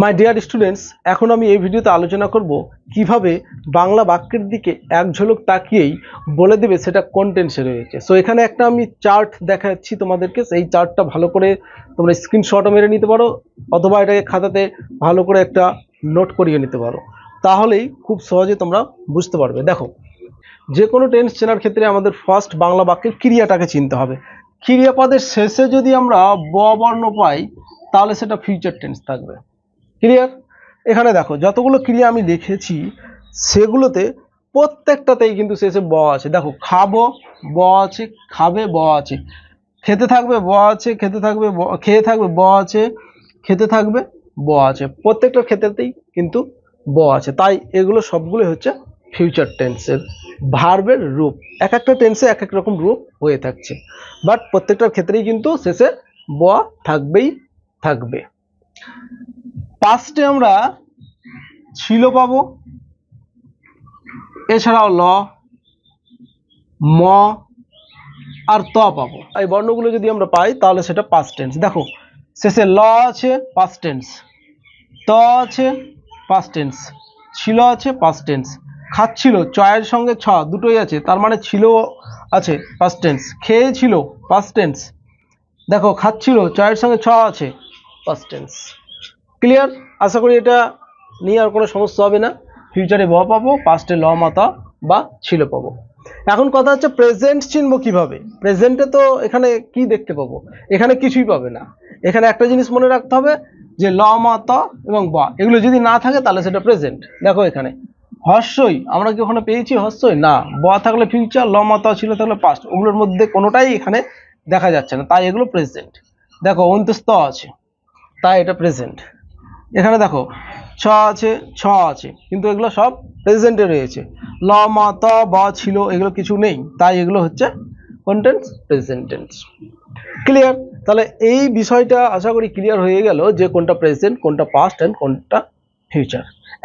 my dear students এখন আমি এই ভিডিওতে আলোচনা করব কিভাবে বাংলা বাক্যের দিকে এক ঝলক তাকিয়েই বলে দেবে সেটা কোন রয়েছে সো এখানে একটা আমি চার্ট দেখাচ্ছি তোমাদেরকে সেই চার্টটা ভালো করে তোমরা স্ক্রিনশটও মেরে নিতে পারো অথবা এটাকে খাতাতে ভালো করে একটা নোট করিয়ে নিতে পারো তাহলেই খুব সহজে তোমরা বুঝতে পারবে দেখো যে কোনো টেন্স চেনার ক্ষেত্রে আমাদের ফার্স্ট বাংলা বাক্যের ক্রিয়াটাকে চিনতে হবে ক্রিয়াপদের শেষে যদি আমরা ব বর্ণ পাই তাহলে সেটা ফিউচার টেন্স থাকবে ক্লিয়ার এখানে দেখো যতগুলো ক্রিয়া আমি দেখেছি সেগুলোতে প্রত্যেকটাতেই কিন্তু শেষে ব আছে দেখো খাবো ব আছে খাবে ব আছে খেতে থাকবে ব আছে খেতে থাকবে খেয়ে থাকবে ব আছে খেতে থাকবে ব আছে প্রত্যেকটা ক্ষেত্রেতেই কিন্তু ব আছে তাই এগুলো সবগুলোই হচ্ছে ফিউচার টেন্সের ভার্বের রূপ এক একটা টেন্সে এক এক রকম রূপ হয়ে থাকছে বাট প্রত্যেকটার ক্ষেত্রেই কিন্তু শেষে ব থাকবেই থাকবে পাস্টে আমরা ছিল পাবো এছাড়াও ল ম আর ত পাবো এই বর্ণগুলো যদি আমরা পাই তাহলে সেটা পাস্ট টেন্স দেখো শেষে ল আছে পাস্ট টেন্স ত আছে পাস্ট টেন্স ছিল আছে পাস্ট টেন্স খাচ্ছিল চয়ের সঙ্গে ছ দুটোই আছে তার মানে ছিল আছে পাস্ট টেন্স খেয়েছিল পাস্ট টেন্স দেখো খাচ্ছিল চয়ের সঙ্গে ছ আছে পাস্ট টেন্স ক্লিয়ার আশা করি এটা নিয়ে আর কোনো সমস্যা হবে না ফিউচারে ব পাবো পাস্টে ল মাতা বা ছিল পাবো এখন কথা হচ্ছে প্রেজেন্ট চিনবো কিভাবে প্রেজেন্টে তো এখানে কি দেখতে পাবো এখানে কিছুই পাবে না এখানে একটা জিনিস মনে রাখতে হবে যে ল মাতা এবং বা এগুলো যদি না থাকে তাহলে সেটা প্রেজেন্ট দেখো এখানে হস্যই আমরা কি ওখানে পেয়েছি হস্যই না ব থাকলে ফিউচার ল মাতা ছিল থাকলে পাস্ট ওগুলোর মধ্যে কোনোটাই এখানে দেখা যাচ্ছে না তাই এগুলো প্রেজেন্ট দেখো অন্তস্ত আছে তাই এটা প্রেজেন্ট এখানে দেখো ছ আছে ছ আছে কিন্তু এগুলো সব প্রেজেন্টে রয়েছে ল মা ত বা ছিল এগুলো কিছু নেই তাই এগুলো হচ্ছে কন্টেন্স প্রেজেন্টেন্স ক্লিয়ার তাহলে এই বিষয়টা আশা করি ক্লিয়ার হয়ে গেল যে কোনটা প্রেজেন্ট কোনটা পাস্ট অ্যান্ড কোনটা ফিউচার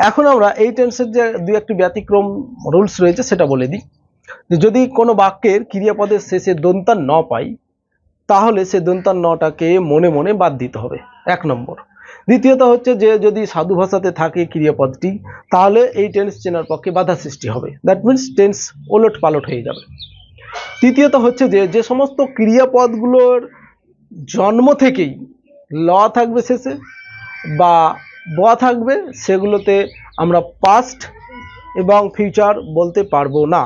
এখন আমরা এই টেন্সের যে দু একটি ব্যতিক্রম রুলস রয়েছে সেটা বলে দিই যদি কোনো বাক্যের ক্রিয়াপদের শেষে দন্তার ন পাই তাহলে সে দন্তার নটাকে মনে মনে বাদ দিতে হবে এক নম্বর দ্বিতীয়ত হচ্ছে যে যদি সাধু ভাষাতে থাকে ক্রিয়াপদটি তাহলে এই টেন্স চেনার পক্ষে বাধা সৃষ্টি হবে দ্যাট মিন্স টেন্স ওলট পালট হয়ে যাবে তৃতীয়ত হচ্ছে যে যে সমস্ত ক্রিয়াপদগুলোর জন্ম থেকেই ল থাকবে শেষে বা ব থাকবে সেগুলোতে আমরা পাস্ট এবং ফিউচার বলতে পারবো না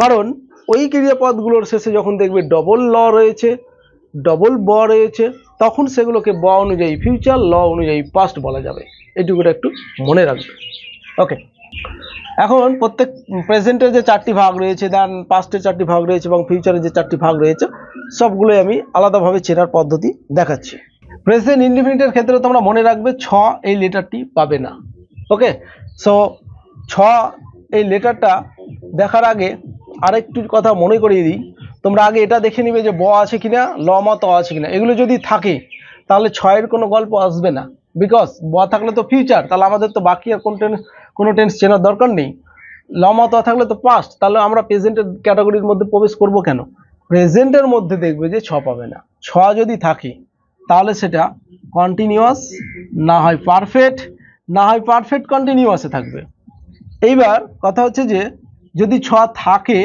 কারণ ওই ক্রিয়াপদগুলোর শেষে যখন দেখবে ডবল ল রয়েছে ডবল ব রয়েছে তখন সেগুলোকে ব অনুযায়ী ফিউচার ল অনুযায়ী পাস্ট বলা যাবে এটুকুটা একটু মনে রাখবে ওকে এখন প্রত্যেক প্রেজেন্টের যে চারটি ভাগ রয়েছে দেন পাস্টের চারটি ভাগ রয়েছে এবং ফিউচারের যে চারটি ভাগ রয়েছে সবগুলোই আমি আলাদাভাবে চেনার পদ্ধতি দেখাচ্ছি প্রেজেন্ট ইন্ডিফিনিটের ক্ষেত্রে তোমরা মনে রাখবে ছ এই লেটারটি পাবে না ওকে সো ছ এই লেটারটা দেখার আগে আরেকটু কথা মনে করিয়ে দিই তোমরা আগে এটা দেখে নিবে যে ব আছে কিনা ল ম ত আছে কিনা এগুলো যদি থাকে তাহলে ছয়ের কোনো গল্প আসবে না বিকজ ব থাকলে তো ফিউচার তাহলে আমাদের তো বাকি আর কোন টেন্স কোনো টেন্স চেনার দরকার নেই ল ম ত থাকলে তো পাস্ট তাহলে আমরা প্রেজেন্টের ক্যাটাগরির মধ্যে প্রবেশ করব কেন প্রেজেন্টের মধ্যে দেখবে যে ছ পাবে না ছ যদি থাকে তাহলে সেটা কন্টিনিউয়াস না হয় পারফেক্ট না হয় পারফেক্ট কন্টিনিউয়াসে থাকবে এইবার কথা হচ্ছে যে যদি ছ থাকে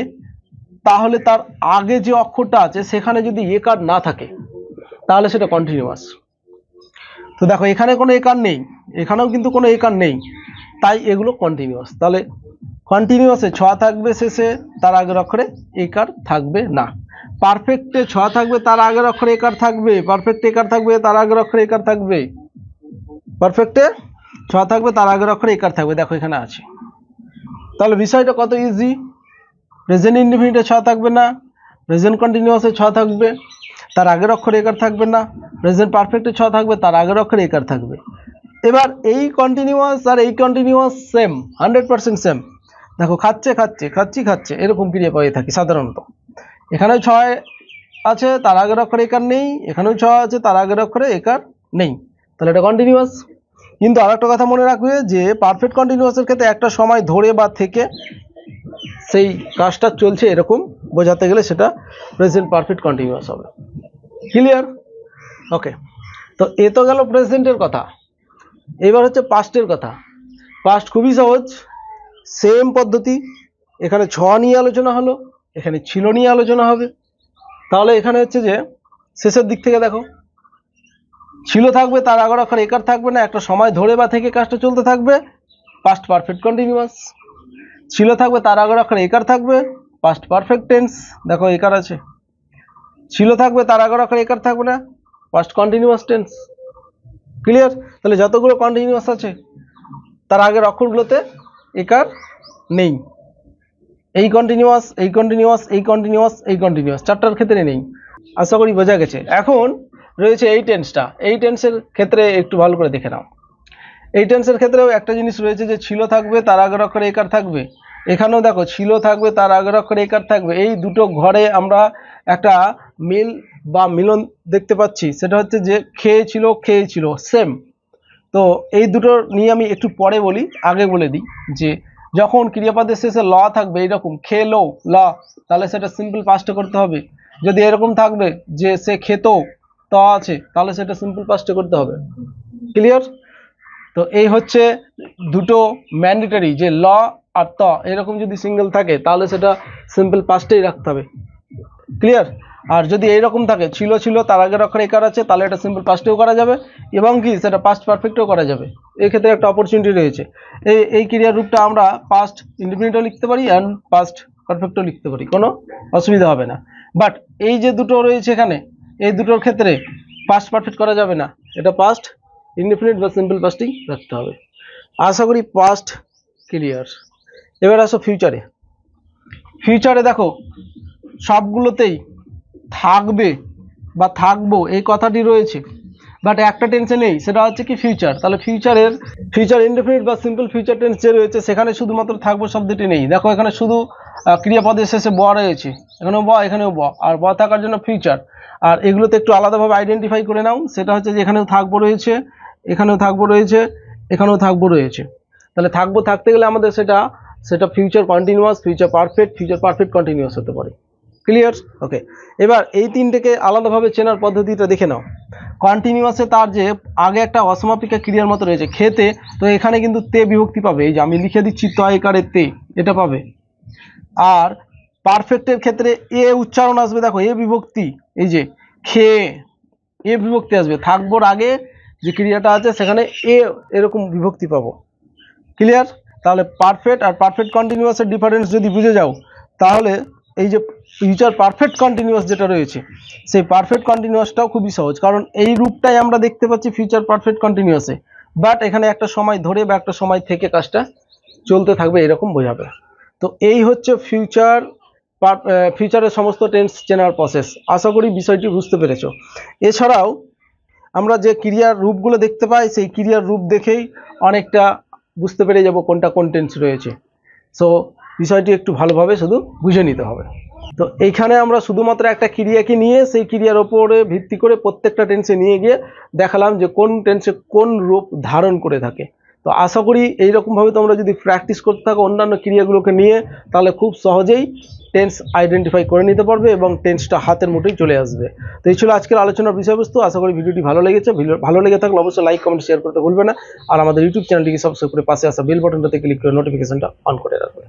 তাহলে তার আগে যে অক্ষরটা আছে সেখানে যদি একার না থাকে তাহলে সেটা কন্টিনিউয়াস তো দেখো এখানে কোনো একার নেই এখানেও কিন্তু কোনো একার নেই তাই এগুলো কন্টিনিউয়াস তাহলে কন্টিনিউয়াসে ছ থাকবে শেষে তার আগের অক্ষরে একার থাকবে না পারফেক্টে ছ থাকবে তার আগের অক্ষরে একার থাকবে পারফেক্ট একার থাকবে তার আগের অক্ষরে একার থাকবে পারফেক্টে ছ থাকবে তার আগের অক্ষরে একার থাকবে দেখো এখানে আছে তাহলে বিষয়টা কত ইজি প্রেজেন্ট ইনডিফিনিটে ছ থাকবে না প্রেজেন্ট কন্টিনিউসে ছ থাকবে তার আগের অক্ষরে একার থাকবে না প্রেজেন্ট পারফেক্টে ছ থাকবে তার আগের অক্ষরে একার থাকবে এবার এই কন্টিনিউয়াস আর এই continuous same hundred percent same দেখো খাচ্ছে খাচ্ছে খাচ্ছি খাচ্ছে এরকম ক্রিয়া পাই থাকি সাধারণত এখানে ছয় আছে তার আগের অক্ষরে একার নেই এখানেও ছয় আছে তার আগের অক্ষরে একার নেই তাহলে এটা কন্টিনিউয়াস কিন্তু আর একটা কথা মনে রাখবে যে পারফেক্ট কন্টিনিউয়াসের ক্ষেত্রে একটা সময় ধরে বা থেকে সেই কাজটা চলছে এরকম বোঝাতে গেলে সেটা প্রেজেন্ট পারফেক্ট কন্টিনিউয়াস হবে ক্লিয়ার ওকে তো এ তো গেল প্রেজেন্টের কথা এবার হচ্ছে পাস্টের কথা পাস্ট খুবই সহজ সেম পদ্ধতি এখানে ছ নিয়ে আলোচনা হলো এখানে ছিল নিয়ে আলোচনা হবে তাহলে এখানে হচ্ছে যে শেষের দিক থেকে দেখো ছিল থাকবে তার আগর অক্ষর একার থাকবে না একটা সময় ধরে বা থেকে কাজটা চলতে থাকবে পাস্ট পারফেক্ট কন্টিনিউয়াস ছিল থাকবে তার আগের অক্ষরে একার থাকবে পাস্ট পারফেক্ট টেন্স দেখো একার আছে ছিল থাকবে তার আগের অক্ষরে একার থাকবে না পাস্ট কন্টিনিউয়াস টেন্স ক্লিয়ার তাহলে যতগুলো কন্টিনিউয়াস আছে তার আগের অক্ষরগুলোতে একার নেই এই কন্টিনিউয়াস এই কন্টিনিউয়াস এই কন্টিনিউয়াস এই কন্টিনিউয়াস চারটার ক্ষেত্রে নেই আশা করি বোঝা গেছে এখন রয়েছে এই টেন্সটা এই টেন্সের ক্ষেত্রে একটু ভালো করে দেখে নাও এই টেন্সের ক্ষেত্রেও একটা জিনিস রয়েছে যে ছিল থাকবে তার আগের অক্ষরে একার থাকবে এখানেও দেখো ছিল থাকবে তার আগের অক্ষরে একার থাকবে এই দুটো ঘরে আমরা একটা মিল বা মিলন দেখতে পাচ্ছি সেটা হচ্ছে যে খেয়েছিল খেয়েছিল সেম তো এই দুটো নিয়ে আমি একটু পরে বলি আগে বলে দিই যে যখন ক্রিয়াপাদের শেষে ল থাকবে এইরকম খেলো ল তাহলে সেটা সিম্পল পাস্টে করতে হবে যদি এরকম থাকবে যে সে খেত ত আছে তাহলে সেটা সিম্পল পাস্টে করতে হবে ক্লিয়ার তো এই হচ্ছে দুটো ম্যান্ডেটারি যে ল আর ত এরকম যদি সিঙ্গেল থাকে তাহলে সেটা সিম্পল পাস্টেই রাখতে হবে ক্লিয়ার আর যদি এইরকম থাকে ছিল ছিল তার আগের অক্ষরে একার আছে তাহলে এটা সিম্পল পাস্টেও করা যাবে এবং কি সেটা পাস্ট পারফেক্টও করা যাবে এক্ষেত্রে একটা অপরচুনিটি রয়েছে এই এই ক্রিয়ার রূপটা আমরা পাস্ট ইন্ডিপেন্ডেন্টও লিখতে পারি অ্যান্ড পাস্ট পারফেক্টও লিখতে পারি কোনো অসুবিধা হবে না বাট এই যে দুটো রয়েছে এখানে এই দুটোর ক্ষেত্রে পাস্ট পারফেক্ট করা যাবে না এটা পাস্ট ইনডিফিনিট বা সিম্পল পাস্টেই রাখতে হবে আশা করি পাস্ট ক্লিয়ার এবার আসো ফিউচারে ফিউচারে দেখো সবগুলোতেই থাকবে বা থাকবো এই কথাটি রয়েছে বাট একটা টেন্সে নেই সেটা হচ্ছে কি ফিউচার তাহলে ফিউচারের ফিউচার ইনডিফিনিট বা সিম্পল ফিউচার টেন্স যে রয়েছে সেখানে শুধুমাত্র থাকবো শব্দটি নেই দেখো এখানে শুধু ক্রিয়াপদের শেষে ব রয়েছে এখানেও ব এখানেও ব আর ব থাকার জন্য ফিউচার আর এগুলোতে একটু আলাদাভাবে আইডেন্টিফাই করে নাও সেটা হচ্ছে যে এখানেও থাকবো রয়েছে এখানেও থাকবো রয়েছে এখানেও থাকবো রয়েছে তাহলে থাকবো থাকতে গেলে আমাদের সেটা সেটা future continuous future perfect future perfect continuous হতে পারে ক্লিয়ার ওকে এবার এই তিনটেকে আলাদাভাবে চেনার পদ্ধতিটা দেখে নাও কন্টিনিউয়াসে তার যে আগে একটা অসমাপিকা ক্রিয়ার মতো রয়েছে খেতে তো এখানে কিন্তু তে বিভক্তি পাবে এই যে আমি লিখে দিচ্ছি একারে তে এটা পাবে আর পারফেক্টের ক্ষেত্রে এ উচ্চারণ আসবে দেখো এ বিভক্তি এই যে খে এ বিভক্তি আসবে থাকবোর আগে যে ক্রিয়াটা আছে সেখানে এ এরকম বিভক্তি পাবো ক্লিয়ার তাহলে পারফেক্ট আর পারফেক্ট কন্টিনিউয়াসের ডিফারেন্স যদি বুঝে যাও তাহলে এই যে ফিউচার পারফেক্ট কন্টিনিউয়াস যেটা রয়েছে সেই পারফেক্ট কন্টিনিউয়াসটাও খুবই সহজ কারণ এই রূপটাই আমরা দেখতে পাচ্ছি ফিউচার পারফেক্ট কন্টিনিউয়াসে বাট এখানে একটা সময় ধরে বা একটা সময় থেকে কাজটা চলতে থাকবে এরকম বোঝাবে তো এই হচ্ছে ফিউচার ফিউচারের সমস্ত টেন্স চেনার প্রসেস আশা করি বিষয়টি বুঝতে পেরেছ এছাড়াও আমরা যে ক্রিয়ার রূপগুলো দেখতে পাই সেই ক্রিয়ার রূপ দেখেই অনেকটা বুঝতে পেরে যাব কোনটা কোন রয়েছে সো বিষয়টি একটু ভালোভাবে শুধু বুঝে নিতে হবে তো এইখানে আমরা শুধুমাত্র একটা ক্রিয়াকে নিয়ে সেই ক্রিয়ার ওপরে ভিত্তি করে প্রত্যেকটা টেন্সে নিয়ে গিয়ে দেখালাম যে কোন টেন্সে কোন রূপ ধারণ করে থাকে তো আশা করি এইরকমভাবে তোমরা যদি প্র্যাকটিস করতে থাকো অন্যান্য ক্রিয়াগুলোকে নিয়ে তাহলে খুব সহজেই টেন্স আইডেন্টিফাই করে নিতে পারবে এবং টেন্সটা হাতের মুঠেই চলে আসবে তো এই ছিল আজকের আলোচনার বিষয়বস্তু আশা করি ভিডিওটি ভালো লেগেছে ভালো লেগে থাকলে অবশ্যই লাইক কমেন্ট শেয়ার করতে ভুলবে না আর আমাদের ইউটিউব চ্যানেলটিকে সবসময় করে পাশে আসা বেল বাটনটাতে ক্লিক করে নোটিফিকেশনটা অন করে রাখবে